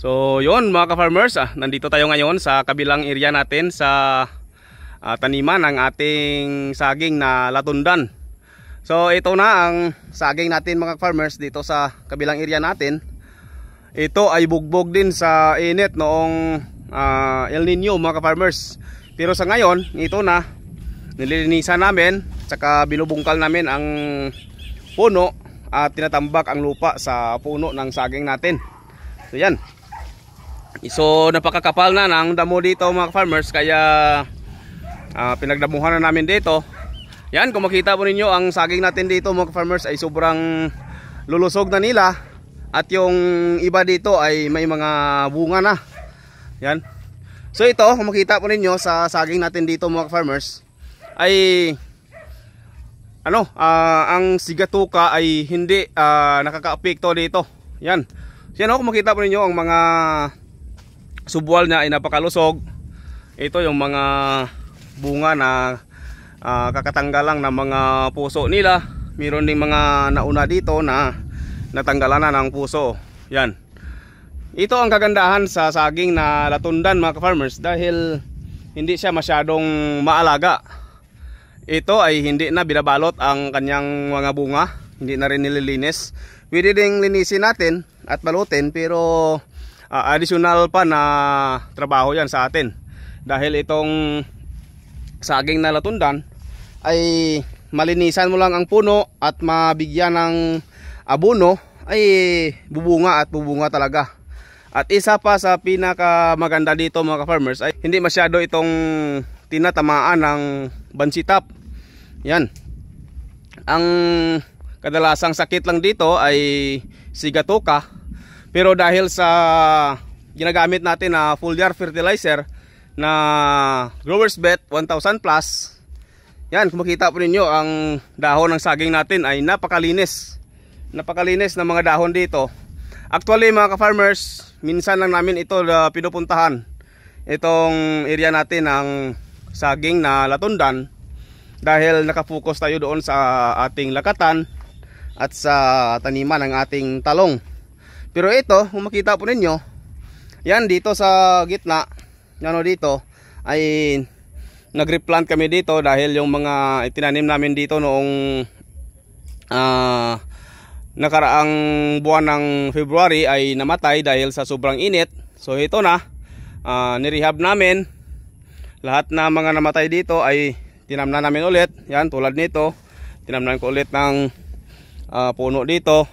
So yon mga ka-farmers, ah, nandito tayo ngayon sa kabilang area natin sa ah, taniman ng ating saging na latundan. So ito na ang saging natin mga farmers dito sa kabilang area natin. Ito ay bugbog din sa init noong ah, El Nino mga farmers Pero sa ngayon, ito na nililinisan namin tsaka binubungkal namin ang puno at tinatambak ang lupa sa puno ng saging natin. So yan. So napakakapal na ng damo dito mga farmers kaya uh, pinagdamuhan na namin dito. Yan kung makita po ninyo ang saging natin dito mga farmers ay sobrang lulusog na nila at yung iba dito ay may mga bunga na. Yan. So ito kung makita po ninyo sa saging natin dito mga farmers ay ano uh, ang sigatuka ay hindi uh, nakakaapekto dito. Yan. So yan oh, kung makita po ninyo ang mga subwal niya ay napakalusog ito yung mga bunga na uh, ah, kakatanggal lang ng mga puso nila meron ding mga nauna dito na natanggalan na ng puso yan ito ang kagandahan sa saging na latundan mga farmers dahil hindi siya masyadong maalaga ito ay hindi na binabalot ang kanyang mga bunga hindi na rin nililinis pwede ding linisin natin at balutin pero uh, additional pa na trabaho yan sa atin dahil itong saging na latundan ay malinisan mo lang ang puno at mabigyan ng abono ay bubunga at bubunga talaga at isa pa sa pinaka maganda dito mga farmers ay hindi masyado itong tinatamaan ng bansitap. Yan. Ang kadalasang sakit lang dito ay sigatoka pero dahil sa ginagamit natin na full foliar fertilizer na growers bet 1000 plus yan kung makita po ninyo ang dahon ng saging natin ay napakalinis napakalinis ng mga dahon dito actually mga ka-farmers minsan lang namin ito uh, pinupuntahan itong area natin ng saging na latundan dahil nakafocus tayo doon sa ating lakatan at sa taniman ng ating talong pero ito, kung makita po ninyo, yan dito sa gitna, ano dito, ay nagreplant kami dito dahil yung mga itinanim namin dito noong uh, nakaraang buwan ng February ay namatay dahil sa sobrang init. So ito na, uh, nirehab namin. Lahat na mga namatay dito ay tinamna namin ulit. Yan, tulad nito, tinamnan ko ulit ng uh, puno dito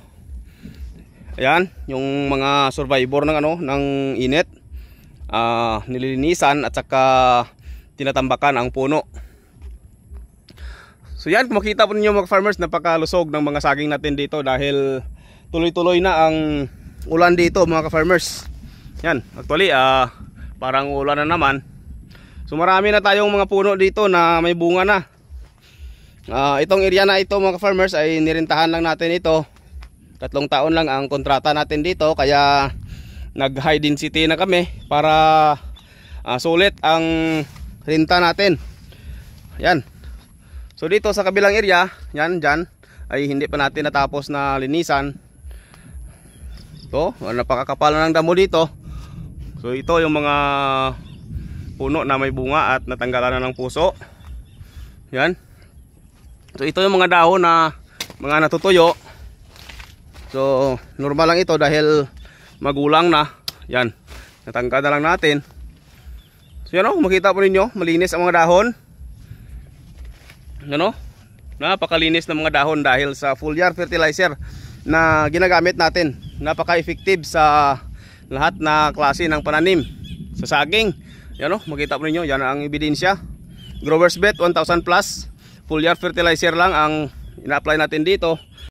Ayan, yung mga survivor ng ano ng init. Uh, nililinisan at saka tinatambakan ang puno. So yan, makita po ninyo mga farmers, napakalusog ng mga saging natin dito dahil tuloy-tuloy na ang ulan dito mga farmers Yan, actually uh, parang ulan na naman. So marami na tayong mga puno dito na may bunga na. Uh, itong area na ito mga farmers ay nirintahan lang natin ito Tatlong taon lang ang kontrata natin dito kaya nag high density na kami para uh, sulit ang renta natin. Yan. So dito sa kabilang area, yan diyan ay hindi pa natin natapos na linisan. To, napakakapal na ng damo dito. So ito yung mga puno na may bunga at natanggalan na ng puso. Yan. So ito yung mga dahon na mga natutuyo So, normal lang ito dahil magulang na. Yan. Natangka na lang natin. So, yan o. Makita po ninyo. Malinis ang mga dahon. Ano? Napakalinis ng mga dahon dahil sa full yard fertilizer na ginagamit natin. Napaka-effective sa lahat na klase ng pananim. Sa saging. Yan o. Makita po ninyo. Yan ang ebidensya. Growers Bet 1,000 plus. Full yard fertilizer lang ang ina-apply natin dito.